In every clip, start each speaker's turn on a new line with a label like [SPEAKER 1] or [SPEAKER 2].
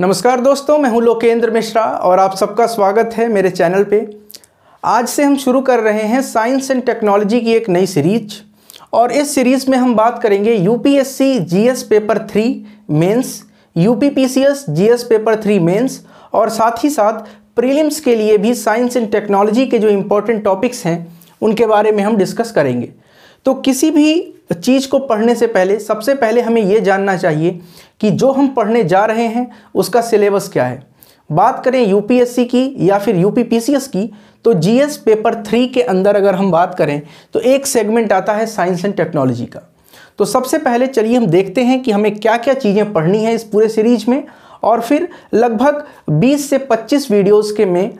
[SPEAKER 1] नमस्कार दोस्तों मैं हूं लोकेंद्र मिश्रा और आप सबका स्वागत है मेरे चैनल पे आज से हम शुरू कर रहे हैं साइंस एंड टेक्नोलॉजी की एक नई सीरीज और इस सीरीज़ में हम बात करेंगे UPSC GS paper three mains UPPCS GS paper three mains और साथ ही साथ प्रीलिम्स के लिए भी साइंस एंड टेक्नोलॉजी के जो इम्पोर्टेंट टॉपिक्स हैं उनके बारे में हम डिस्कस करेंगे तो किसी भी चीज़ को पढ़ने से पहले सबसे पहले हमें ये जानना चाहिए कि जो हम पढ़ने जा रहे हैं उसका सिलेबस क्या है बात करें यूपीएससी की या फिर यूपीपीसीएस की तो जीएस पेपर थ्री के अंदर अगर हम बात करें तो एक सेगमेंट आता है साइंस एंड टेक्नोलॉजी का तो सबसे पहले चलिए हम देखते हैं कि हमें क्या क्या चीज़ें पढ़नी है इस पूरे सीरीज में और फिर लगभग 20 से 25 वीडियोस के में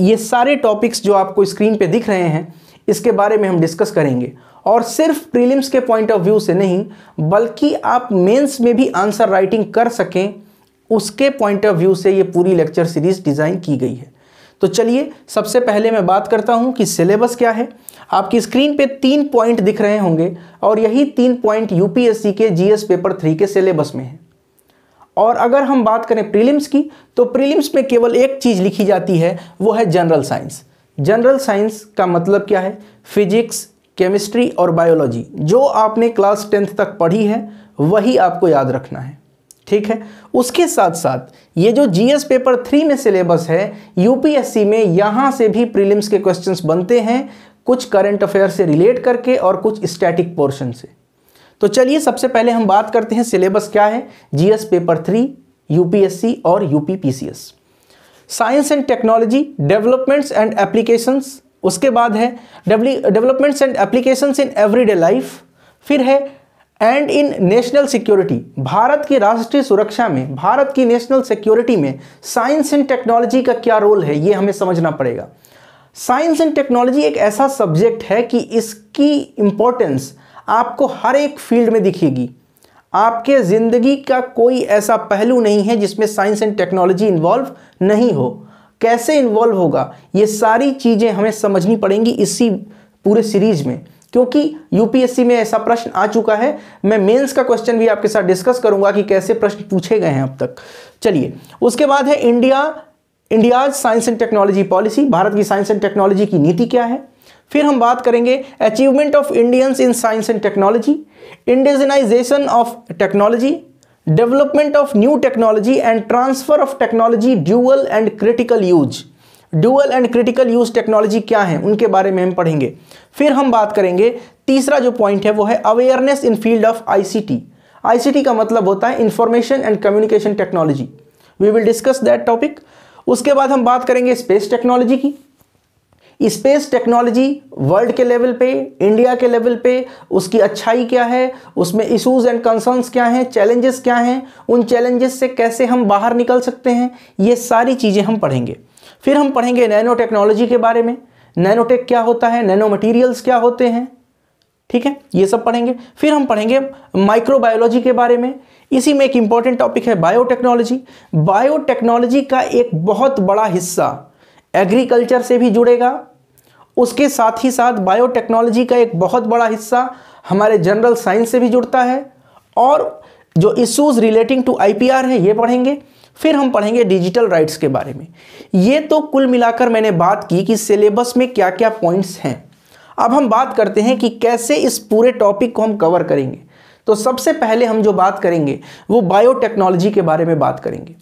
[SPEAKER 1] ये सारे टॉपिक्स जो आपको स्क्रीन पे दिख रहे हैं इसके बारे में हम डिस्कस करेंगे और सिर्फ प्रीलिम्स के पॉइंट ऑफ व्यू से नहीं बल्कि आप मेंस में भी आंसर राइटिंग कर सकें उसके पॉइंट ऑफ व्यू से ये पूरी लेक्चर सीरीज डिज़ाइन की गई है तो चलिए सबसे पहले मैं बात करता हूँ कि सिलेबस क्या है आपकी स्क्रीन पे तीन पॉइंट दिख रहे होंगे और यही तीन पॉइंट यूपीएससी के जीएस पेपर थ्री के सिलेबस में है और अगर हम बात करें प्रीलिम्स की तो प्रीलिम्स में केवल एक चीज़ लिखी जाती है वो है जनरल साइंस जनरल साइंस का मतलब क्या है फिजिक्स केमिस्ट्री और बायोलॉजी जो आपने क्लास टेंथ तक पढ़ी है वही आपको याद रखना है ठीक है उसके साथ साथ ये जो जीएस पेपर थ्री में सिलेबस है यूपीएससी में यहाँ से भी प्रीलिम्स के क्वेश्चंस बनते हैं कुछ करंट अफेयर से रिलेट करके और कुछ स्टैटिक पोर्शन से तो चलिए सबसे पहले हम बात करते हैं सिलेबस क्या है जीएस पेपर थ्री यूपीएससी और UPPCS science and technology developments and applications उसके बाद है developments and applications in everyday life फिर है and in national security Bharat की राष्ट्रीय सुरक्षा में भारत की नेशनल सिक्योरिटी में साइंस एंड टेक्नोलॉजी का क्या रोल है ये हमें समझना पड़ेगा साइंस एंड टेक्नोलॉजी एक ऐसा सब्जेक्ट है कि इसकी इम्पोर्टेंस आपको हर एक फील्ड में दिखेगी आपके ज़िंदगी का कोई ऐसा पहलू नहीं है जिसमें साइंस एंड टेक्नोलॉजी इन्वॉल्व नहीं हो कैसे इन्वॉल्व होगा ये सारी चीज़ें हमें समझनी पड़ेंगी इसी पूरे सीरीज़ में क्योंकि यूपीएससी में ऐसा प्रश्न आ चुका है मैं मेंस का क्वेश्चन भी आपके साथ डिस्कस करूंगा कि कैसे प्रश्न पूछे गए हैं अब तक चलिए उसके बाद है India India's science and technology policy Bharat की साइंस एंड टेक्नोलॉजी की नीति क्या है फिर हम बात करेंगे achievement of Indians in science and technology indigenization of technology development of new technology and transfer of technology dual and critical use dual and critical use technology क्या है उनके बारे में हम पढ़ेंगे फिर हम बात करेंगे तीसरा जो पॉइंट है वो है awareness in field of ICT ICT का मतलब होता है information and communication technology we will discuss that topic उसके बाद हम बात करेंगे स्पेस टेक्नोलॉजी की स्पेस टेक्नोलॉजी वर्ल्ड के लेवल पे इंडिया के लेवल पे उसकी अच्छाई क्या है उसमें इश्यूज एंड कंसर्न्स क्या हैं चैलेंजेस क्या हैं उन चैलेंजेस से कैसे हम बाहर निकल सकते हैं ये सारी चीज़ें हम पढ़ेंगे फिर हम पढ़ेंगे नैनो टेक्नोलॉजी के बारे में नैनोटेक क्या होता है नैनो मटीरियल्स क्या होते हैं ठीक है ये सब पढ़ेंगे फिर हम पढ़ेंगे माइक्रोबायोलॉजी के बारे में इसी में एक इम्पॉर्टेंट टॉपिक है बायोटेक्नोलॉजी बायोटेक्नोलॉजी का एक बहुत बड़ा हिस्सा एग्रीकल्चर से भी जुड़ेगा उसके साथ ही साथ बायोटेक्नोलॉजी का एक बहुत बड़ा हिस्सा हमारे जनरल साइंस से भी जुड़ता है और जो इश्यूज़ रिलेटिंग टू आईपीआर है ये पढ़ेंगे फिर हम पढ़ेंगे डिजिटल राइट्स के बारे में ये तो कुल मिलाकर मैंने बात की कि सिलेबस में क्या क्या पॉइंट्स हैं अब हम बात करते हैं कि कैसे इस पूरे टॉपिक को हम कवर करेंगे तो सबसे पहले हम जो बात करेंगे वो बायोटेक्नोलॉजी के बारे में बात करेंगे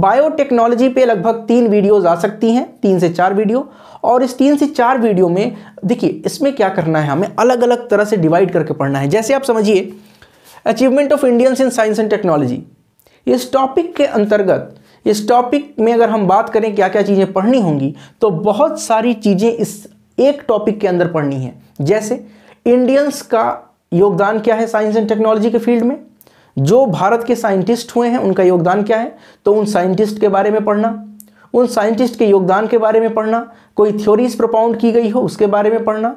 [SPEAKER 1] बायोटेक्नोलॉजी पे लगभग तीन वीडियोज़ आ सकती हैं तीन से चार वीडियो और इस तीन से चार वीडियो में देखिए इसमें क्या करना है हमें अलग अलग तरह से डिवाइड करके पढ़ना है जैसे आप समझिए achievement of Indians in science and technology इस टॉपिक के अंतर्गत इस टॉपिक में अगर हम बात करें क्या क्या चीज़ें पढ़नी होंगी तो बहुत सारी चीज़ें इस एक टॉपिक के अंदर पढ़नी है जैसे इंडियंस का योगदान क्या है साइंस एंड टेक्नोलॉजी के फील्ड में जो भारत के साइंटिस्ट हुए हैं उनका योगदान क्या है तो उन साइंटिस्ट के बारे में पढ़ना उन साइंटिस्ट के योगदान के बारे में पढ़ना कोई थ्योरीज प्रोपाउंड की गई हो उसके बारे में पढ़ना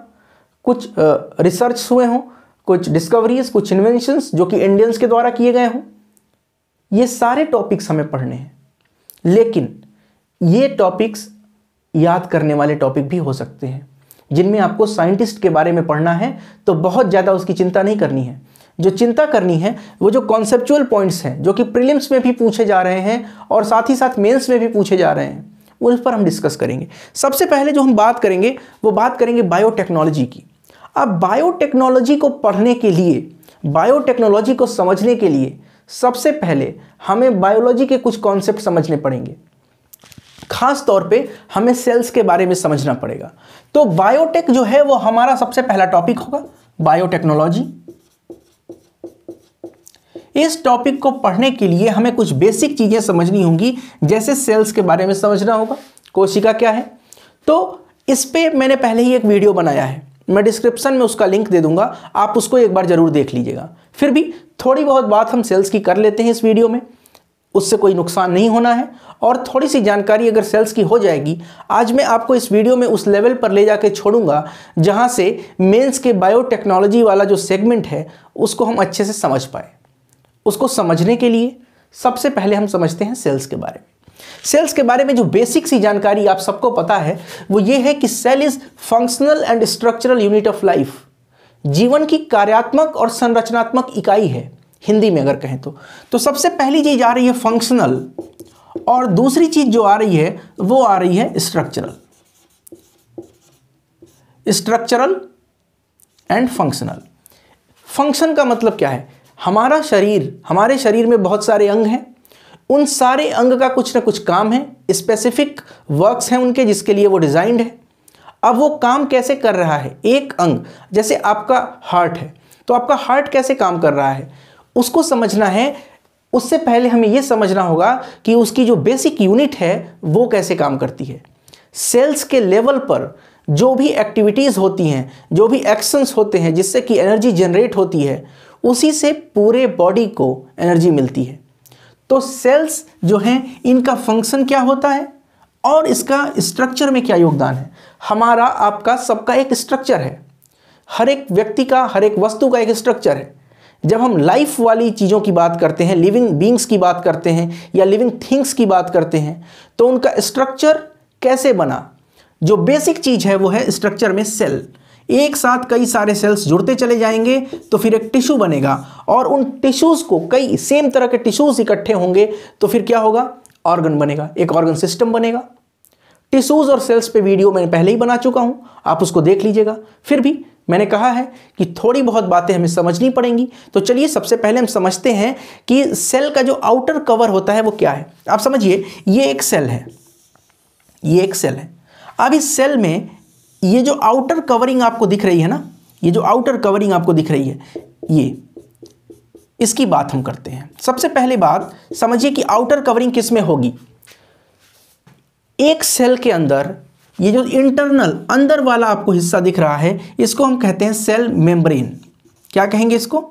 [SPEAKER 1] कुछ रिसर्च हुए हों कुछ डिस्कवरीज कुछ इन्वेंशंस जो कि इंडियंस के द्वारा किए गए हों ये सारे टॉपिक्स हमें पढ़ने हैं लेकिन ये टॉपिक्स याद करने वाले टॉपिक भी हो सकते हैं जिनमें आपको साइंटिस्ट के बारे में पढ़ना है तो बहुत ज़्यादा उसकी चिंता नहीं करनी है जो चिंता करनी है वो जो कॉन्सेप्चुअल पॉइंट्स हैं जो कि प्रीलिम्स में भी पूछे जा रहे हैं और साथ ही साथ मेंस में भी पूछे जा रहे हैं उन पर हम डिस्कस करेंगे सबसे पहले जो हम बात करेंगे वो बात करेंगे बायोटेक्नोलॉजी की अब बायोटेक्नोलॉजी को पढ़ने के लिए बायोटेक्नोलॉजी को समझने के लिए सबसे पहले हमें बायोलॉजी के कुछ कॉन्सेप्ट समझने पड़ेंगे खास तौर पे हमें सेल्स के बारे में समझना पड़ेगा तो बायोटेक जो है वो हमारा सबसे पहला टॉपिक होगा बायोटेक्नोलॉजी इस टॉपिक को पढ़ने के लिए हमें कुछ बेसिक चीज़ें समझनी होंगी जैसे सेल्स के बारे में समझना होगा कोशिका क्या है तो इस पर मैंने पहले ही एक वीडियो बनाया है मैं डिस्क्रिप्शन में उसका लिंक दे दूंगा आप उसको एक बार ज़रूर देख लीजिएगा फिर भी थोड़ी बहुत बात हम सेल्स की कर लेते हैं इस वीडियो में उससे कोई नुकसान नहीं होना है और थोड़ी सी जानकारी अगर सेल्स की हो जाएगी आज मैं आपको इस वीडियो में उस लेवल पर ले जाके छोड़ूंगा जहाँ से मेंस के बायोटेक्नोलॉजी वाला जो सेगमेंट है उसको हम अच्छे से समझ पाए उसको समझने के लिए सबसे पहले हम समझते हैं सेल्स के बारे में सेल्स के बारे में जो बेसिक सी जानकारी आप सबको पता है वो ये है कि cell is functional and structural unit of life जीवन की कार्यात्मक और संरचनात्मक इकाई है हिंदी में अगर कहें तो तो सबसे पहली चीज आ रही है फंक्शनल और दूसरी चीज जो आ रही है वो आ रही है structural structural and functional function का मतलब क्या है हमारा शरीर हमारे शरीर में बहुत सारे अंग हैं उन सारे अंग का कुछ ना कुछ काम है स्पेसिफिक वर्क्स हैं उनके जिसके लिए वो डिज़ाइंड है अब वो काम कैसे कर रहा है एक अंग जैसे आपका हार्ट है तो आपका हार्ट कैसे काम कर रहा है उसको समझना है उससे पहले हमें ये समझना होगा कि उसकी जो बेसिक यूनिट है वो कैसे काम करती है सेल्स के लेवल पर जो भी एक्टिविटीज़ होती हैं जो भी एक्शंस होते हैं जिससे कि एनर्जी जनरेट होती है उसी से पूरे बॉडी को एनर्जी मिलती है तो सेल्स जो हैं इनका फंक्शन क्या होता है और इसका स्ट्रक्चर में क्या योगदान है हमारा आपका सबका एक स्ट्रक्चर है हर एक व्यक्ति का हर एक वस्तु का एक स्ट्रक्चर है जब हम लाइफ वाली चीज़ों की बात करते हैं लिविंग बींग्स की बात करते हैं या लिविंग थिंग्स की बात करते हैं तो उनका स्ट्रक्चर कैसे बना जो बेसिक चीज़ है वो है स्ट्रक्चर में सेल एक साथ कई सारे सेल्स जुड़ते चले जाएंगे तो फिर एक टिश्यू बनेगा और उन टिश्यूज़ को कई सेम तरह के टिश्यूज़ इकट्ठे होंगे तो फिर क्या होगा ऑर्गन बनेगा एक ऑर्गन सिस्टम बनेगा टिश्यूज़ और सेल्स पे वीडियो मैंने पहले ही बना चुका हूँ आप उसको देख लीजिएगा फिर भी मैंने कहा है कि थोड़ी बहुत बातें हमें समझनी पड़ेंगी तो चलिए सबसे पहले हम समझते हैं कि सेल का जो आउटर कवर होता है वो क्या है आप समझिए ये एक सेल है ये एक सेल है अब इस सेल में ये जो आउटर कवरिंग आपको दिख रही है ना ये जो आउटर कवरिंग आपको दिख रही है ये इसकी बात हम करते हैं सबसे पहली बात समझिए कि आउटर कवरिंग किस में होगी एक सेल के अंदर ये जो इंटरनल अंदर वाला आपको हिस्सा दिख रहा है इसको हम कहते हैं सेल मेम्ब्रेन क्या कहेंगे इसको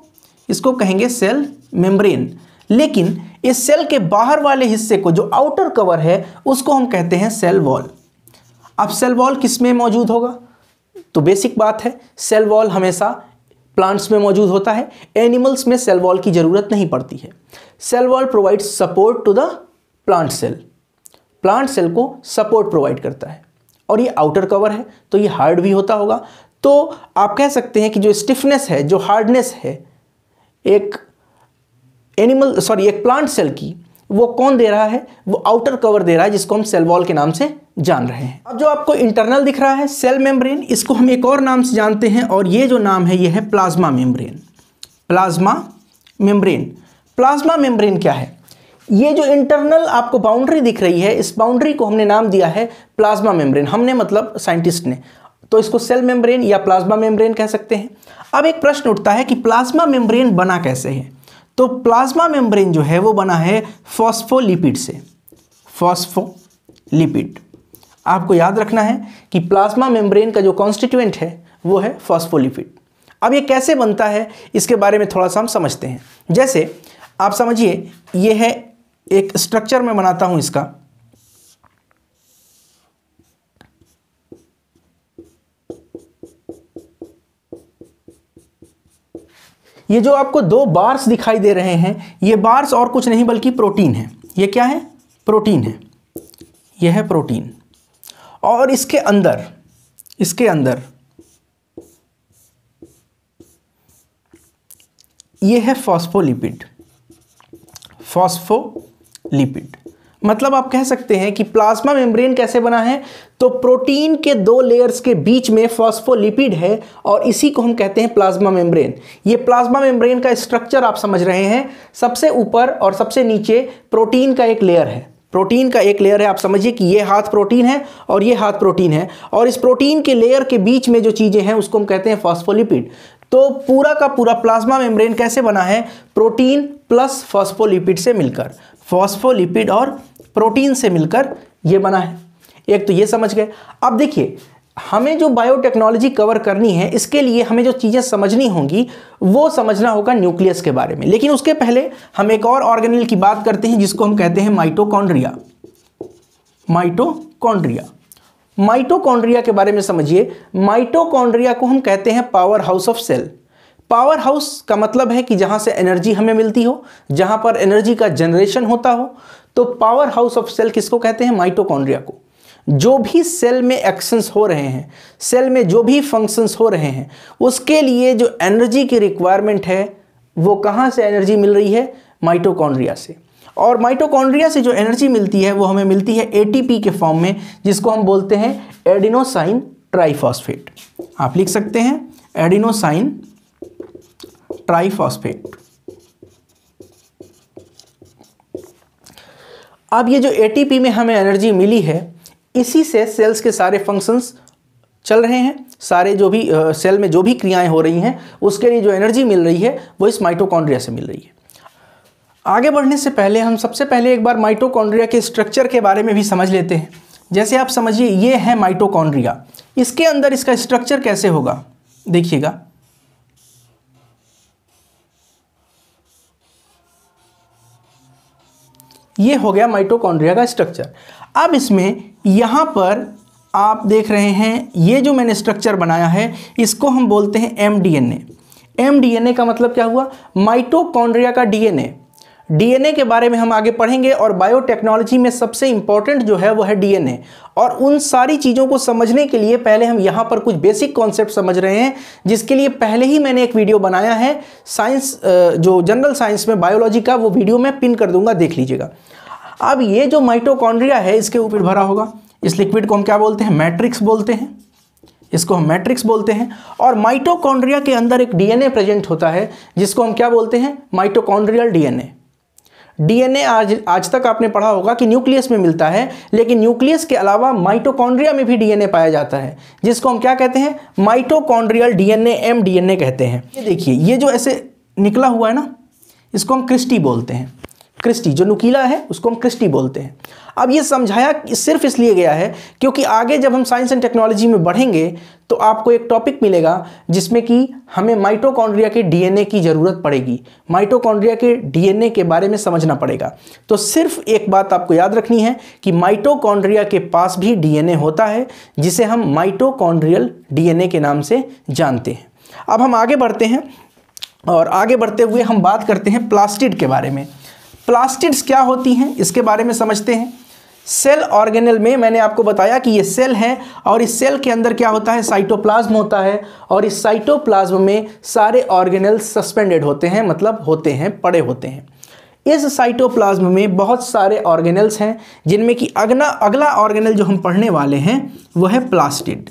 [SPEAKER 1] इसको कहेंगे सेल मेम्ब्रेन लेकिन इस सेल के बाहर वाले हिस्से को जो आउटर कवर है उसको हम कहते हैं सेल वॉल अब सेल वॉल किस में मौजूद होगा तो बेसिक बात है सेल वॉल हमेशा प्लांट्स में मौजूद होता है एनिमल्स में सेल वॉल की ज़रूरत नहीं पड़ती है cell wall provide support to the plant cell plant cell को सपोर्ट प्रोवाइड करता है और ये आउटर कवर है तो ये हार्ड भी होता होगा तो आप कह सकते हैं कि जो स्टिफनेस है जो हार्डनेस है एक एनिमल सॉरी एक प्लांट सेल की वो कौन दे रहा है वो आउटर कवर दे रहा है जिसको हम सेल वॉल के नाम से जान रहे हैं अब जो आपको इंटरनल दिख रहा है सेल मेम्ब्रेन इसको हम एक और नाम से जानते हैं और ये जो नाम है ये है plasma membrane plasma membrane plasma membrane क्या है ये जो इंटरनल आपको बाउंड्री दिख रही है इस बाउंड्री को हमने नाम दिया है प्लाज्मा मेम्ब्रेन हमने मतलब साइंटिस्ट ने तो इसको सेल मेम्ब्रेन या प्लाज्मा मेम्ब्रेन कह सकते हैं अब एक प्रश्न उठता है कि प्लाज्मा मेम्ब्रेन बना कैसे है तो प्लाज्मा मेम्ब्रेन जो है वो बना है फॉस्फोलिपिड से फॉस्फोलिपिड आपको याद रखना है कि प्लाज्मा मेम्ब्रेन का जो कॉन्स्टिट्यूएंट है वो है फॉस्फोलिपिड अब ये कैसे बनता है इसके बारे में थोड़ा सा हम समझते हैं जैसे आप समझिए ये है एक स्ट्रक्चर में बनाता हूँ इसका ये जो आपको दो बार्स दिखाई दे रहे हैं ये बार्स और कुछ नहीं बल्कि प्रोटीन है ये क्या है प्रोटीन है यह है प्रोटीन और इसके अंदर इसके अंदर यह है फॉस्फोलिपिड फॉस्फोलिपिड मतलब आप कह सकते हैं कि प्लाज्मा मेम्ब्रेन कैसे बना है तो प्रोटीन के दो लेयर्स के बीच में फॉस्फोलिपिड है और इसी को हम कहते हैं प्लाज्मा मेम्ब्रेन ये प्लाज्मा मेम्ब्रेन का स्ट्रक्चर आप समझ रहे हैं सबसे ऊपर और सबसे नीचे प्रोटीन का एक लेयर है प्रोटीन का एक लेयर है आप समझिए कि ये हाथ प्रोटीन है और ये हाथ प्रोटीन है और इस प्रोटीन के लेयर के बीच में जो चीज़ें हैं उसको हम कहते हैं फॉस्फोलिपिड तो पूरा का पूरा प्लाज्मा मेम्ब्रेन कैसे बना है प्रोटीन प्लस फॉस्फोलिपिड से मिलकर फॉस्फोलिपिड और प्रोटीन से मिलकर ये बना है एक तो ये समझ गए अब देखिए हमें जो बायोटेक्नोलॉजी कवर करनी है इसके लिए हमें जो चीज़ें समझनी होंगी वो समझना होगा न्यूक्लियस के बारे में लेकिन उसके पहले हम एक और ऑर्गेनल की बात करते हैं जिसको हम कहते हैं माइटोकॉन्ड्रिया माइटोकॉन्ड्रिया माइटोकॉन्ड्रिया के बारे में समझिए माइटोकॉन्ड्रिया को हम कहते हैं power house of cell power house का मतलब है कि जहां से एनर्जी हमें मिलती हो जहां पर एनर्जी का जनरेशन होता हो तो पावर हाउस ऑफ सेल किसको कहते हैं माइटोकॉन्ड्रिया को जो भी सेल में एक्शंस हो रहे हैं सेल में जो भी फंक्शंस हो रहे हैं उसके लिए जो एनर्जी की रिक्वायरमेंट है वो कहाँ से एनर्जी मिल रही है माइटोकॉन्ड्रिया से और माइटोकॉन्ड्रिया से जो एनर्जी मिलती है वो हमें मिलती है एटीपी के फॉर्म में जिसको हम बोलते हैं एडिनोसाइन ट्राइफॉस्फेट आप लिख सकते हैं एडिनोसाइन ट्राइफॉस्फेट अब ये जो एटीपी में हमें एनर्जी मिली है इसी से सेल्स के सारे फंक्शंस चल रहे हैं सारे जो भी सेल में जो भी क्रियाएं हो रही हैं उसके लिए जो एनर्जी मिल रही है वो इस माइटोकॉन्ड्रिया से मिल रही है आगे बढ़ने से पहले हम सबसे पहले एक बार माइटोकॉन्ड्रिया के स्ट्रक्चर के बारे में भी समझ लेते हैं जैसे आप समझिए ये है माइटोकॉन्ड्रिया इसके अंदर इसका स्ट्रक्चर कैसे होगा देखिएगा ये हो गया माइटोकॉन्ड्रिया का स्ट्रक्चर अब इसमें यहाँ पर आप देख रहे हैं ये जो मैंने स्ट्रक्चर बनाया है इसको हम बोलते हैं M D N A M D N A का मतलब क्या हुआ माइटोकॉन्ड्रिया का डी एन ए डीएनए के बारे में हम आगे पढ़ेंगे और बायोटेक्नोलॉजी में सबसे इम्पॉर्टेंट जो है वो है डीएनए और उन सारी चीज़ों को समझने के लिए पहले हम यहाँ पर कुछ बेसिक कॉन्सेप्ट समझ रहे हैं जिसके लिए पहले ही मैंने एक वीडियो बनाया है साइंस जो जनरल साइंस में बायोलॉजी का वो वीडियो मैं पिन कर दूंगा देख लीजिएगा अब ये जो माइटोकॉन्ड्रिया है इसके ऊपर भरा होगा इस लिक्विड को हम क्या बोलते हैं मैट्रिक्स बोलते हैं इसको हम मैट्रिक्स बोलते हैं और माइटोकॉन्ड्रिया के अंदर एक डीएनए प्रेजेंट होता है जिसको हम क्या बोलते हैं माइटोकॉन्ड्रियल डीएनए डीएनए आज आज तक आपने पढ़ा होगा कि न्यूक्लियस में मिलता है लेकिन न्यूक्लियस के अलावा माइटोकॉन्ड्रिया में भी डीएनए पाया जाता है जिसको हम क्या कहते हैं माइटोकॉन्ड्रियल डीएनए डीएनए कहते हैं ये देखिए ये जो ऐसे निकला हुआ है ना इसको हम क्रिस्टी बोलते हैं क्रिस्टी जो नुकीला है उसको हम क्रिस्टी बोलते हैं अब ये समझाया सिर्फ इसलिए गया है क्योंकि आगे जब हम साइंस एंड टेक्नोलॉजी में बढ़ेंगे तो आपको एक टॉपिक मिलेगा जिसमें कि हमें माइटोकॉन्ड्रिया के डीएनए की ज़रूरत पड़ेगी माइटोकॉन्ड्रिया के डीएनए के बारे में समझना पड़ेगा तो सिर्फ एक बात आपको याद रखनी है कि माइटोकॉन्ड्रिया के पास भी डीएनए होता है जिसे हम माइटोकॉन्ड्रियल डीएनए के नाम से जानते हैं अब हम आगे बढ़ते हैं और आगे बढ़ते हुए हम बात करते हैं प्लास्टिड के बारे में प्लास्टिड्स क्या होती हैं इसके बारे में समझते हैं सेल ऑर्गेनल में मैंने आपको बताया कि ये सेल है और इस सेल के अंदर क्या होता है साइटोप्लाज्म होता है और इस साइटोप्लाज्म में सारे ऑर्गेनल सस्पेंडेड होते हैं मतलब होते हैं पड़े होते हैं इस साइटोप्लाज्म में बहुत सारे ऑर्गेनल्स हैं जिनमें कि अगला अगला ऑर्गेनल जो हम पढ़ने वाले हैं वह है प्लास्टिड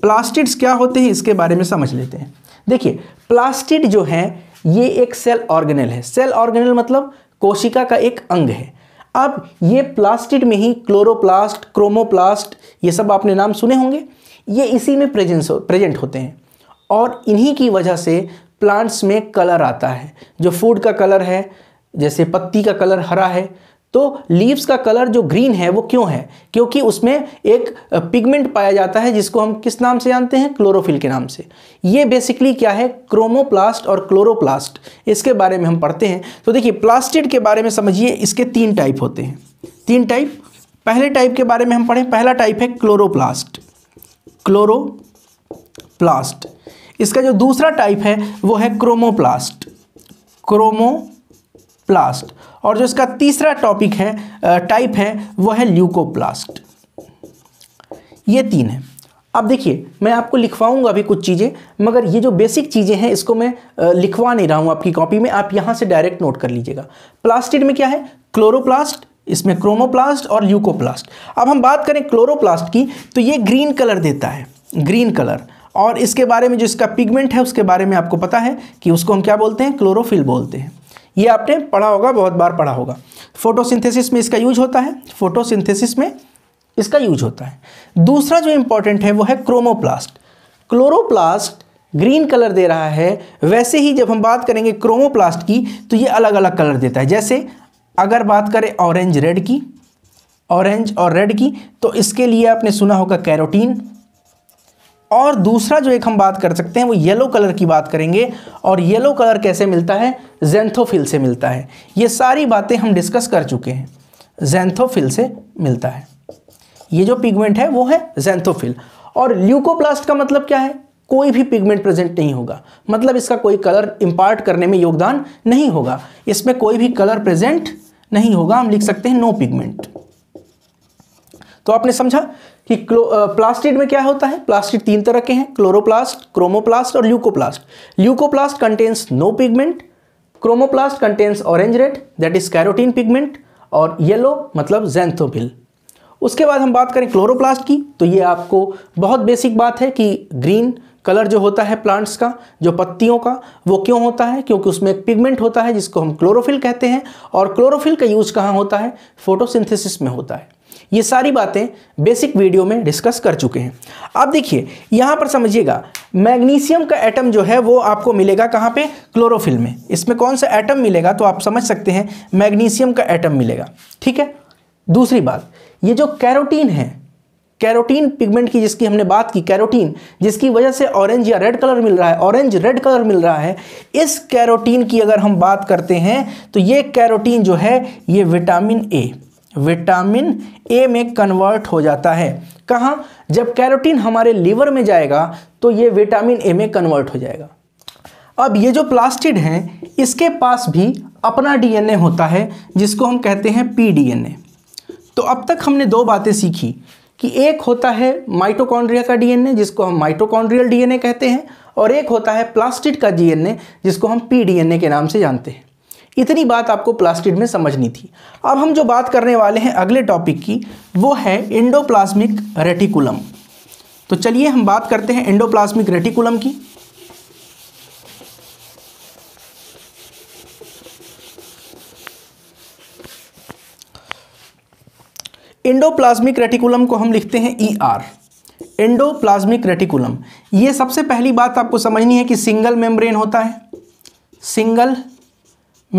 [SPEAKER 1] प्लास्टिड्स क्या होते हैं इसके बारे में समझ लेते हैं देखिए प्लास्टिड जो है ये एक सेल ऑर्गेनल है सेल ऑर्गेनल मतलब कोशिका का एक अंग है अब ये प्लास्टिड में ही क्लोरोप्लास्ट क्रोमोप्लास्ट ये सब आपने नाम सुने होंगे ये इसी में प्रेजेंस हो, प्रेजेंट होते हैं और इन्हीं की वजह से प्लांट्स में कलर आता है जो फूड का कलर है जैसे पत्ती का कलर हरा है तो लीव्स का कलर जो ग्रीन है वो क्यों है क्योंकि उसमें एक पिगमेंट पाया जाता है जिसको हम किस नाम से जानते हैं क्लोरोफिल के नाम से ये बेसिकली क्या है क्रोमोप्लास्ट और क्लोरोप्लास्ट इसके बारे में हम पढ़ते हैं तो देखिए प्लास्टिड के बारे में समझिए इसके तीन टाइप होते हैं तीन टाइप पहले टाइप के बारे में हम पढ़ें पहला टाइप है क्लोरोप्लास्ट प्लास्ट इसका जो दूसरा टाइप है वो है क्रोमोप्लास्ट क्रोमो प्लास्ट और जो इसका तीसरा टॉपिक है टाइप है वो है ल्यूकोप्लास्ट ये तीन है अब देखिए मैं आपको लिखवाऊंगा अभी कुछ चीज़ें मगर ये जो बेसिक चीज़ें हैं इसको मैं लिखवा नहीं रहा हूँ आपकी कॉपी में आप यहाँ से डायरेक्ट नोट कर लीजिएगा प्लास्टिड में क्या है क्लोरोप्लास्ट इसमें क्रोमोप्लास्ट और ल्यूकोप्लास्ट अब हम बात करें क्लोरोप्लास्ट की तो ये ग्रीन कलर देता है ग्रीन कलर और इसके बारे में जो इसका पिगमेंट है उसके बारे में आपको पता है कि उसको हम क्या बोलते हैं क्लोरोफिल बोलते हैं ये आपने पढ़ा होगा बहुत बार पढ़ा होगा फोटोसिंथेसिस में इसका यूज होता है फोटोसिंथेसिस में इसका यूज होता है दूसरा जो इम्पोर्टेंट है वो है क्रोमोप्लास्ट क्लोरोप्लास्ट ग्रीन कलर दे रहा है वैसे ही जब हम बात करेंगे क्रोमोप्लास्ट की तो ये अलग अलग कलर देता है जैसे अगर बात करें ऑरेंज रेड की ऑरेंज और रेड की तो इसके लिए आपने सुना होगा कैरोटीन और दूसरा जो एक हम बात कर सकते हैं वो येलो कलर की बात करेंगे और येलो कलर कैसे मिलता है जेंथोफिल से मिलता है ये सारी बातें हम डिस्कस कर चुके हैं जेंथोफिल से मिलता है ये जो पिगमेंट है वो है जेंथोफिल और ल्यूकोप्लास्ट का मतलब क्या है कोई भी पिगमेंट प्रेजेंट नहीं होगा मतलब इसका कोई कलर इंपार्ट करने में योगदान नहीं होगा इसमें कोई भी कलर प्रेजेंट नहीं होगा हम लिख सकते हैं नो पिगमेंट तो आपने समझा कि प्लास्टिड में क्या होता है प्लास्टिड तीन तरह के हैं क्लोरोप्लास्ट क्रोमोप्लास्ट और leucoplast leucoplast contains no pigment chromoplast contains orange red that is carotene pigment और येलो मतलब जैंथोफिल उसके बाद हम बात करें क्लोरोप्लास्ट की तो ये आपको बहुत बेसिक बात है कि ग्रीन कलर जो होता है प्लांट्स का जो पत्तियों का वो क्यों होता है क्योंकि उसमें एक पिगमेंट होता है जिसको हम क्लोरोफिल कहते हैं और क्लोरोफिल का यूज़ कहाँ होता है फोटोसिंथेसिस में होता है ये सारी बातें बेसिक वीडियो में डिस्कस कर चुके हैं अब देखिए यहाँ पर समझिएगा मैग्नीशियम का एटम जो है वो आपको मिलेगा कहाँ पे क्लोरोफिल में इसमें कौन सा एटम मिलेगा तो आप समझ सकते हैं मैग्नीशियम का एटम मिलेगा ठीक है दूसरी बात ये जो कैरोटीन है कैरोटीन पिगमेंट की जिसकी हमने बात की कैरोटीन जिसकी वजह से ऑरेंज या रेड कलर मिल रहा है ऑरेंज रेड कलर मिल रहा है इस कैरोटीन की अगर हम बात करते हैं तो ये कैरोटीन जो है ये विटामिन ए विटामिन ए में कन्वर्ट हो जाता है कहाँ जब कैरोटीन हमारे लीवर में जाएगा तो ये विटामिन ए में कन्वर्ट हो जाएगा अब ये जो प्लास्टिड हैं इसके पास भी अपना डीएनए होता है जिसको हम कहते हैं पी तो अब तक हमने दो बातें सीखी कि एक होता है माइटोकॉन्ड्रिया का डीएनए जिसको हम माइटोकॉन्ड्रियल डीएनए कहते हैं और एक होता है प्लास्टिड का डीएनए जिसको हम पी के नाम से जानते हैं इतनी बात आपको प्लास्टिड में समझनी थी अब हम जो बात करने वाले हैं अगले टॉपिक की वो है इंडोप्लाज्मिक रेटिकुलम तो चलिए हम बात करते हैं इंडोप्लाज्मिक रेटिकुलम की इंडोप्लाज्मिक रेटिकुलम को हम लिखते हैं ई आर इंडोप्लाज्मिक रेटिकुलम ये सबसे पहली बात आपको समझनी है कि सिंगल मेम्ब्रेन होता है सिंगल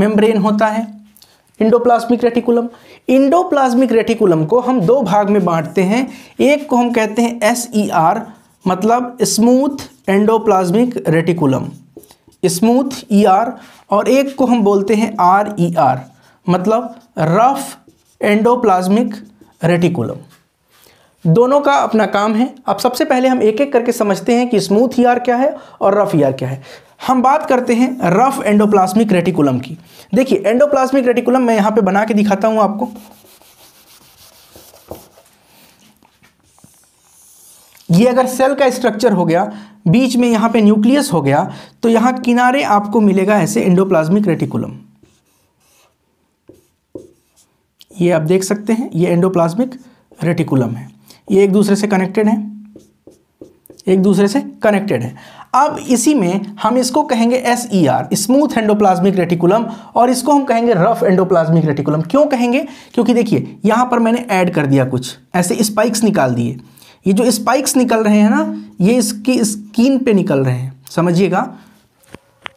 [SPEAKER 1] मेम्ब्रेन होता है इंडोप्लाज्मिक रेटिकुलम इंडोप्लाज्मिक रेटिकुलम को हम दो भाग में बांटते हैं एक को हम कहते हैं एस ई आर मतलब smooth endoplasmic reticulum smooth E R और एक को हम बोलते हैं आर ई आर मतलब रफ एंडोप्लाज्मिक रेटिकुलम दोनों का अपना काम है अब सबसे पहले हम एक एक करके समझते हैं कि स्मूथ ई आर क्या है और रफ ई आर क्या है हम बात करते हैं रफ एंडोप्लास्मिक रेटिकुलम की देखिए एंडोप्लास्मिक रेटिकुलम मैं यहां पे बना के दिखाता हूं आपको ये अगर सेल का स्ट्रक्चर हो गया बीच में यहां पे न्यूक्लियस हो गया तो यहां किनारे आपको मिलेगा ऐसे एंडोप्लाज्मिक रेटिकुलम ये आप देख सकते हैं ये एंडोप्लाज्मिक रेटिकुलम है ये एक दूसरे से कनेक्टेड है एक दूसरे से कनेक्टेड है अब इसी में हम इसको कहेंगे S E R smooth endoplasmic reticulum और इसको हम कहेंगे रफ एंडोप्लाज्मिक रेटिकुलम क्यों कहेंगे क्योंकि देखिए यहाँ पर मैंने ऐड कर दिया कुछ ऐसे स्पाइक्स निकाल दिए ये जो स्पाइक्स निकल रहे हैं ना ये इसकी स्किन पे निकल रहे हैं समझिएगा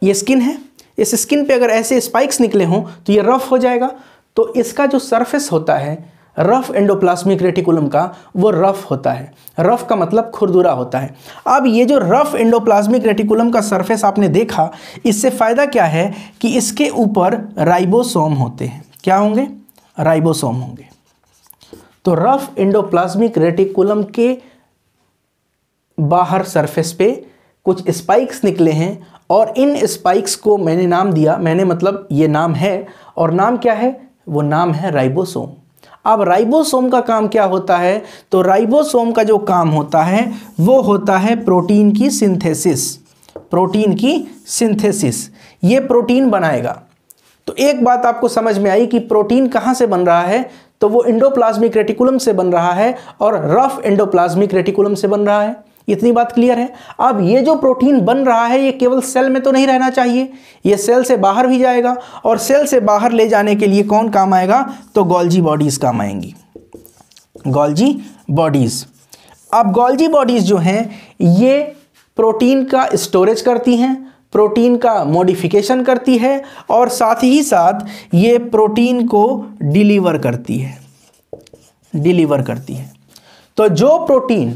[SPEAKER 1] ये स्किन है इस स्किन पे अगर ऐसे स्पाइक्स निकले हों तो ये रफ हो जाएगा तो इसका जो सरफेस होता है रफ एंडोप्लास्मिक रेटिकुलम का वो रफ होता है रफ का मतलब खुरदुरा होता है अब ये जो रफ एंडोप्लास्मिक रेटिकुलम का सरफेस आपने देखा इससे फ़ायदा क्या है कि इसके ऊपर राइबोसोम होते हैं क्या होंगे राइबोसोम होंगे तो रफ एंडोप्लास्मिक रेटिकुलम के बाहर सरफेस पे कुछ स्पाइक्स निकले हैं और इन स्पाइक्स को मैंने नाम दिया मैंने मतलब ये नाम है और नाम क्या है वो नाम है राइबोसोम अब राइबोसोम का काम क्या होता है तो राइबोसोम का जो काम होता है वो होता है प्रोटीन की सिंथेसिस प्रोटीन की सिंथेसिस ये प्रोटीन बनाएगा तो एक बात आपको समझ में आई कि प्रोटीन कहाँ से बन रहा है तो वो इंडोप्लाज्मिक रेटिकुलम से बन रहा है और रफ इंडोप्लाज्मिक रेटिकुलम से बन रहा है इतनी बात क्लियर है अब ये जो प्रोटीन बन रहा है ये केवल सेल में तो नहीं रहना चाहिए ये सेल से बाहर भी जाएगा और सेल से बाहर ले जाने के लिए कौन काम आएगा तो गोल्जी बॉडीज़ काम आएंगी गोल्जी बॉडीज़ अब गोल्जी बॉडीज़ जो हैं ये प्रोटीन का स्टोरेज करती हैं प्रोटीन का मॉडिफिकेशन करती है और साथ ही साथ ये प्रोटीन को डिलीवर करती है डिलीवर करती है तो जो प्रोटीन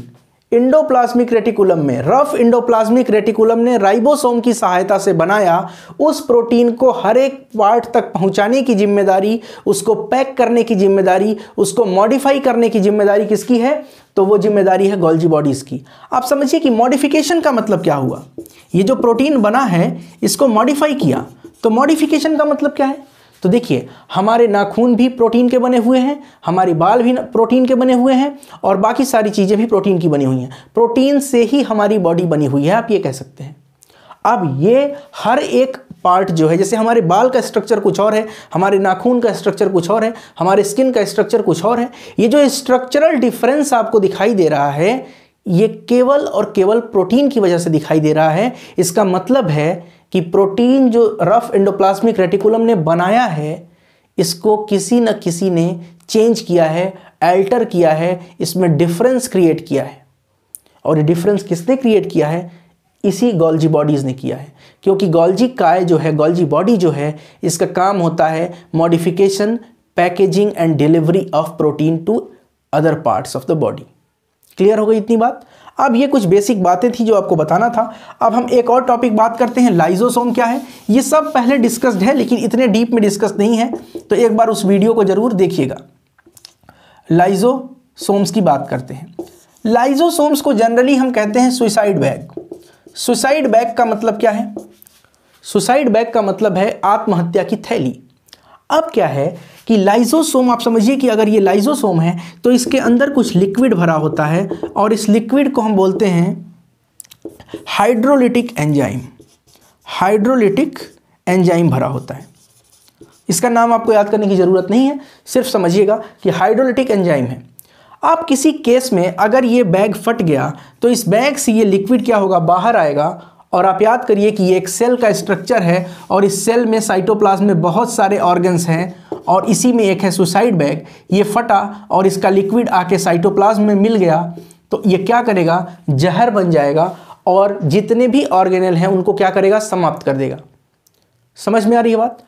[SPEAKER 1] इंडोप्लाज्मिक रेटिकुलम में रफ इंडोप्लाज्मिक रेटिकुलम ने राइबोसोम की सहायता से बनाया उस प्रोटीन को हर एक पार्ट तक पहुंचाने की जिम्मेदारी उसको पैक करने की जिम्मेदारी उसको मॉडिफाई करने की जिम्मेदारी किसकी है तो वो जिम्मेदारी है गोल्जी बॉडीज़ की आप समझिए कि मॉडिफिकेशन का मतलब क्या हुआ ये जो प्रोटीन बना है इसको मॉडिफाई किया तो मॉडिफिकेशन का मतलब क्या है तो देखिए हमारे नाखून भी प्रोटीन के बने हुए हैं हमारे बाल भी प्रोटीन के बने हुए हैं और बाकी सारी चीज़ें भी प्रोटीन की बनी हुई हैं प्रोटीन से ही हमारी बॉडी बनी हुई है आप ये कह सकते हैं अब ये हर एक पार्ट जो है जैसे हमारे बाल का स्ट्रक्चर कुछ और है हमारे नाखून का स्ट्रक्चर कुछ और है हमारे स्किन का स्ट्रक्चर कुछ और है ये जो स्ट्रक्चरल डिफरेंस आपको दिखाई दे रहा है ये केवल और केवल प्रोटीन की वजह से दिखाई दे रहा है इसका मतलब है कि प्रोटीन जो रफ एंडोप्लास्मिक रेटिकुलम ने बनाया है इसको किसी न किसी ने चेंज किया है अल्टर किया है इसमें डिफरेंस क्रिएट किया है और ये डिफरेंस किसने क्रिएट किया है इसी गोल्जी बॉडीज़ ने किया है क्योंकि गोल्जी काय जो है गोल्जी बॉडी जो है इसका काम होता है modification packaging and delivery of protein to other parts of the body clear हो गई इतनी बात अब ये कुछ बेसिक बातें थी जो आपको बताना था अब हम एक और टॉपिक बात करते हैं लाइजोसोम क्या है ये सब पहले डिस्कस्ड है लेकिन इतने डीप में डिस्कस नहीं है तो एक बार उस वीडियो को ज़रूर देखिएगा लाइजोसोम्स की बात करते हैं लाइजोसोम्स को जनरली हम कहते हैं सुसाइड बैग सुसाइड बैग का मतलब क्या है सुसाइड बैग का मतलब है आत्महत्या की थैली अब क्या है कि लाइजोसोम आप समझिए कि अगर ये लाइजोसोम है तो इसके अंदर कुछ लिक्विड भरा होता है और इस लिक्विड को हम बोलते हैं हाइड्रोलिटिक एंजाइम हाइड्रोलिटिक एंजाइम भरा होता है इसका नाम आपको याद करने की ज़रूरत नहीं है सिर्फ समझिएगा कि हाइड्रोलिटिक एंजाइम है आप किसी केस में अगर ये बैग फट गया तो इस बैग से ये लिक्विड क्या होगा बाहर आएगा और आप याद करिए कि ये एक सेल का स्ट्रक्चर है और इस सेल में साइटोप्लाज्म में बहुत सारे ऑर्गन्स हैं और इसी में एक है सुसाइड बैग ये फटा और इसका लिक्विड आके साइटोप्लाज्म में मिल गया तो ये क्या करेगा जहर बन जाएगा और जितने भी ऑर्गेनल हैं उनको क्या करेगा समाप्त कर देगा समझ में आ रही है बात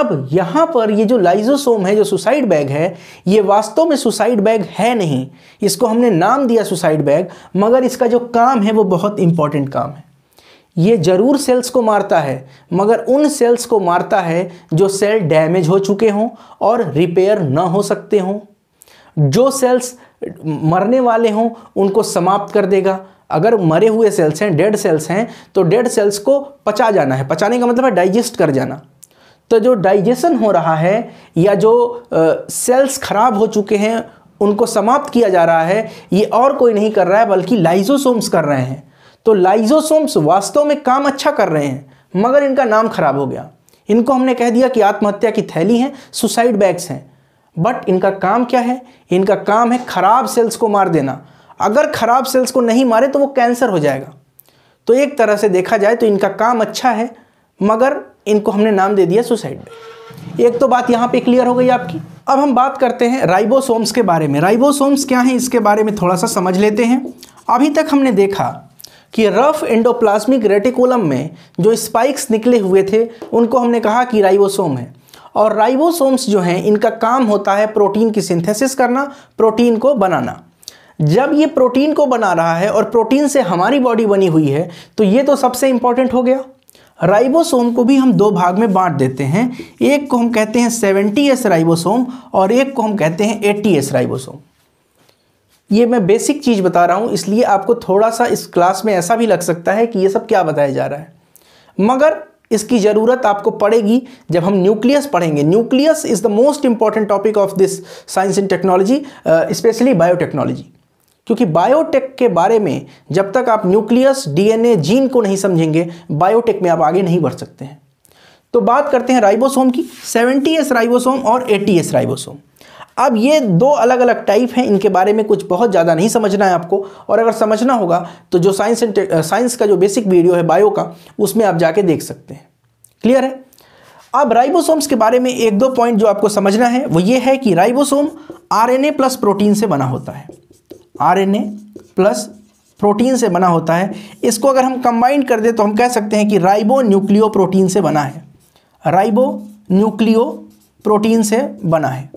[SPEAKER 1] अब यहाँ पर ये जो लाइजोसोम है जो सुसाइड बैग है ये वास्तव में सुसाइड बैग है नहीं इसको हमने नाम दिया सुसाइड बैग मगर इसका जो काम है वो बहुत इंपॉर्टेंट काम है ये जरूर सेल्स को मारता है मगर उन सेल्स को मारता है जो सेल डैमेज हो चुके हों और रिपेयर न हो सकते हों जो सेल्स मरने वाले हों उनको समाप्त कर देगा अगर मरे हुए सेल्स हैं डेड सेल्स हैं तो डेड सेल्स को पचा जाना है पचाने का मतलब है डाइजेस्ट कर जाना तो जो डाइजेशन हो रहा है या जो सेल्स खराब हो चुके हैं उनको समाप्त किया जा रहा है ये और कोई नहीं कर रहा है बल्कि लाइजोसोम्स कर रहे हैं तो लाइजोसोम्स वास्तव में काम अच्छा कर रहे हैं मगर इनका नाम खराब हो गया इनको हमने कह दिया कि आत्महत्या की थैली है सुसाइड बैग्स हैं बट इनका काम क्या है इनका काम है खराब सेल्स को मार देना अगर खराब सेल्स को नहीं मारे तो वो कैंसर हो जाएगा तो एक तरह से देखा जाए तो इनका काम अच्छा है मगर इनको हमने नाम दे दिया सुसाइड बैग एक तो बात यहाँ पे क्लियर हो गई आपकी अब हम बात करते हैं राइबोसोम्स के बारे में राइबोसोम्स क्या हैं इसके बारे में थोड़ा सा समझ लेते हैं अभी तक हमने देखा कि रफ एंडोप्लाज्मिक रेटिकुलम में जो स्पाइक्स निकले हुए थे उनको हमने कहा कि राइबोसोम है और राइबोसोम्स जो हैं इनका काम होता है प्रोटीन की सिंथेसिस करना प्रोटीन को बनाना जब ये प्रोटीन को बना रहा है और प्रोटीन से हमारी बॉडी बनी हुई है तो ये तो सबसे इंपॉर्टेंट हो गया राइबोसोम को भी हम दो भाग में बांट देते हैं एक को हम कहते हैं सेवेंटी एस राइबोसोम और एक को हम कहते हैं एट्टी एस राइबोसोम ये मैं बेसिक चीज़ बता रहा हूँ इसलिए आपको थोड़ा सा इस क्लास में ऐसा भी लग सकता है कि ये सब क्या बताया जा रहा है मगर इसकी ज़रूरत आपको पड़ेगी जब हम न्यूक्लियस पढ़ेंगे nucleus is the most important topic of this science and technology specially biotechnology क्योंकि बायोटेक के बारे में जब तक आप न्यूक्लियस डीएनए जीन को नहीं समझेंगे बायोटेक में आप आगे नहीं बढ़ सकते हैं तो बात करते हैं राइबोसोम की सेवेंटी एस राइबोसोम और एटी एस राइबोसोम अब ये दो अलग अलग टाइप हैं इनके बारे में कुछ बहुत ज़्यादा नहीं समझना है आपको और अगर समझना होगा तो जो साइंस एंड साइंस का जो बेसिक वीडियो है बायो का उसमें आप जाके देख सकते हैं क्लियर है अब राइबोसोम्स के बारे में एक दो पॉइंट जो आपको समझना है वो ये है कि राइबोसोम आर प्लस प्रोटीन से बना होता है आर प्लस प्रोटीन से बना होता है इसको अगर हम कंबाइंड कर दें तो हम कह सकते हैं कि राइबो न्यूक्लियो प्रोटीन से बना है राइबो न्यूक्लियो प्रोटीन से बना है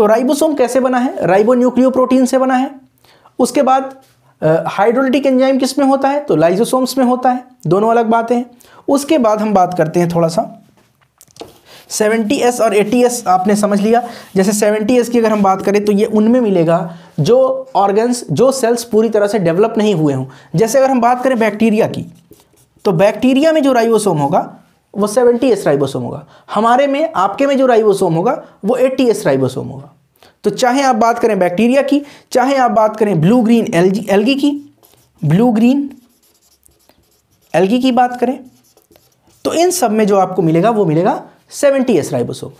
[SPEAKER 1] तो राइबोसोम कैसे बना है प्रोटीन से बना है उसके बाद हाइड्रोलिटिक एंजाइम किस में होता है तो लाइजोसोम्स में होता है दोनों अलग बातें हैं उसके बाद हम बात करते हैं थोड़ा सा 70s और 80s आपने समझ लिया जैसे 70s की अगर हम बात करें तो ये उनमें मिलेगा जो ऑर्गन्स जो सेल्स पूरी तरह से डेवलप नहीं हुए हों जैसे अगर हम बात करें बैक्टीरिया की तो बैक्टीरिया में जो राइबोसोम होगा वो सेवेंटी एस राइबोसोम होगा हमारे में आपके में जो राइबोसोम होगा वो एट्टी एस राइबोसोम होगा तो चाहे आप बात करें बैक्टीरिया की चाहे आप बात करें ब्लू ग्रीन एलगी एलगी की ब्लू ग्रीन एलगी की बात करें तो इन सब में जो आपको मिलेगा वो मिलेगा सेवेंटी एस राइबोसोम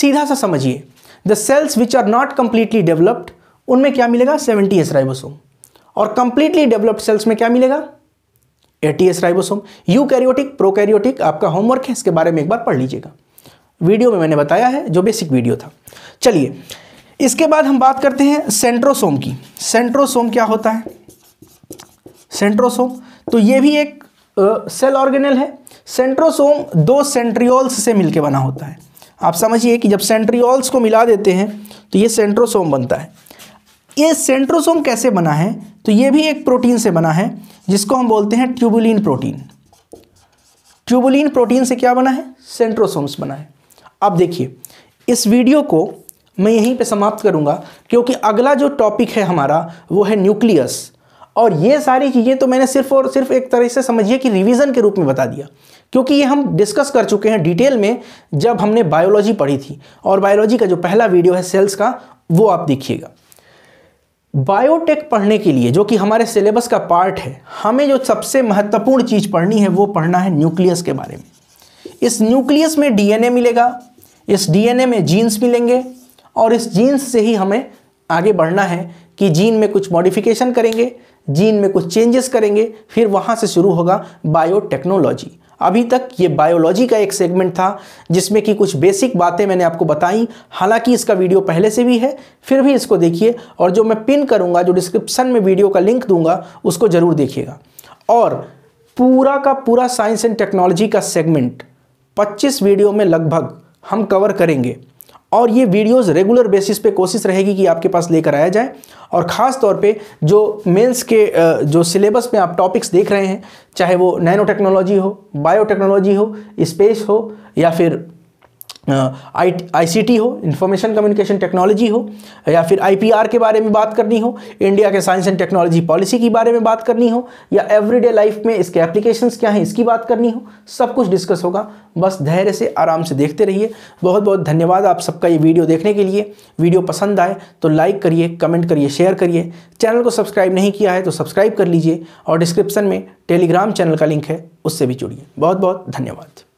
[SPEAKER 1] सीधा सा समझिए the cells which are not completely developed उनमें क्या मिलेगा सेवेंटी एस राइबोसोम और कंप्लीटली डेवलप्ड सेल्स में क्या मिलेगा एटीएस राइबोसोम यूकैरियोटिक प्रोकैरियोटिक आपका होमवर्क है इसके बारे में एक बार पढ़ लीजिएगा वीडियो में मैंने बताया है जो बेसिक वीडियो था चलिए इसके बाद हम बात करते हैं सेंट्रोसोम की सेंट्रोसोम क्या होता है सेंट्रोसोम तो ये भी एक आ, सेल ऑर्गेनल है सेंट्रोसोम दो सेंट्रियोल्स से मिलकर बना होता है आप समझिए कि जब सेंट्रियोल्स को मिला देते हैं तो ये सेंट्रोसोम बनता है ये सेंट्रोसोम कैसे बना है तो ये भी एक प्रोटीन से बना है जिसको हम बोलते हैं ट्यूबुलिन प्रोटीन ट्यूबुलिन प्रोटीन से क्या बना है सेंट्रोसोम्स बना है अब देखिए इस वीडियो को मैं यहीं पे समाप्त करूंगा क्योंकि अगला जो टॉपिक है हमारा वो है न्यूक्लियस और ये सारी चीज़ें तो मैंने सिर्फ और सिर्फ एक तरह से समझिए कि रिवीजन के रूप में बता दिया क्योंकि ये हम डिस्कस कर चुके हैं डिटेल में जब हमने बायोलॉजी पढ़ी थी और बायोलॉजी का जो पहला वीडियो है सेल्स का वो आप देखिएगा बायोटेक पढ़ने के लिए जो कि हमारे सिलेबस का पार्ट है हमें जो सबसे महत्वपूर्ण चीज़ पढ़नी है वो पढ़ना है न्यूक्लियस के बारे में इस न्यूक्लियस में डीएनए मिलेगा इस डीएनए में जीन्स मिलेंगे और इस जीन्स से ही हमें आगे बढ़ना है कि जीन में कुछ मॉडिफिकेशन करेंगे जीन में कुछ चेंजेस करेंगे फिर वहाँ से शुरू होगा बायोटेक्नोलॉजी अभी तक ये बायोलॉजी का एक सेगमेंट था जिसमें कि कुछ बेसिक बातें मैंने आपको बताई हालांकि इसका वीडियो पहले से भी है फिर भी इसको देखिए और जो मैं पिन करूँगा जो डिस्क्रिप्शन में वीडियो का लिंक दूंगा उसको ज़रूर देखिएगा और पूरा का पूरा साइंस एंड टेक्नोलॉजी का सेगमेंट 25 वीडियो में लगभग हम कवर करेंगे और ये वीडियोस रेगुलर बेसिस पे कोशिश रहेगी कि आपके पास लेकर आया जाए और ख़ास तौर पे जो मेंस के जो सिलेबस में आप टॉपिक्स देख रहे हैं चाहे वो नैनो टेक्नोलॉजी हो बायोटेक्नोलॉजी हो स्पेस हो या फिर आई आईसीटी हो इंफॉर्मेशन कम्युनिकेशन टेक्नोलॉजी हो या फिर आईपीआर के बारे में बात करनी हो इंडिया के साइंस एंड टेक्नोलॉजी पॉलिसी के बारे में बात करनी हो या एवरीडे लाइफ में इसके एप्लीकेशंस क्या हैं इसकी बात करनी हो सब कुछ डिस्कस होगा बस धैर्य से आराम से देखते रहिए बहुत बहुत धन्यवाद आप सबका ये वीडियो देखने के लिए वीडियो पसंद आए तो लाइक करिए कमेंट करिए शेयर करिए चैनल को सब्सक्राइब नहीं किया है तो सब्सक्राइब कर लीजिए और डिस्क्रिप्सन में टेलीग्राम चैनल का लिंक है उससे भी जुड़िए बहुत बहुत धन्यवाद